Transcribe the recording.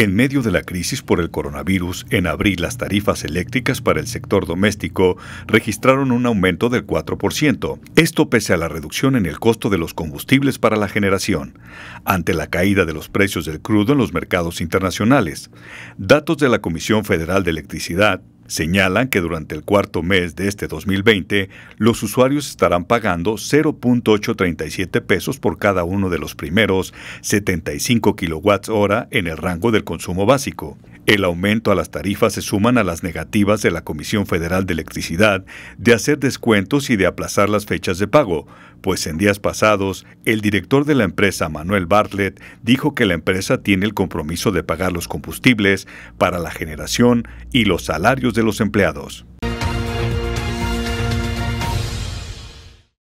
En medio de la crisis por el coronavirus, en abril las tarifas eléctricas para el sector doméstico registraron un aumento del 4%, esto pese a la reducción en el costo de los combustibles para la generación, ante la caída de los precios del crudo en los mercados internacionales. Datos de la Comisión Federal de Electricidad Señalan que durante el cuarto mes de este 2020, los usuarios estarán pagando 0.837 pesos por cada uno de los primeros 75 kWh hora en el rango del consumo básico. El aumento a las tarifas se suman a las negativas de la Comisión Federal de Electricidad de hacer descuentos y de aplazar las fechas de pago, pues en días pasados el director de la empresa, Manuel Bartlett, dijo que la empresa tiene el compromiso de pagar los combustibles para la generación y los salarios de los empleados.